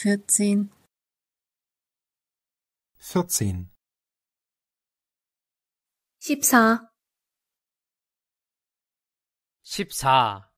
vierzehn, vierzehn, 14 14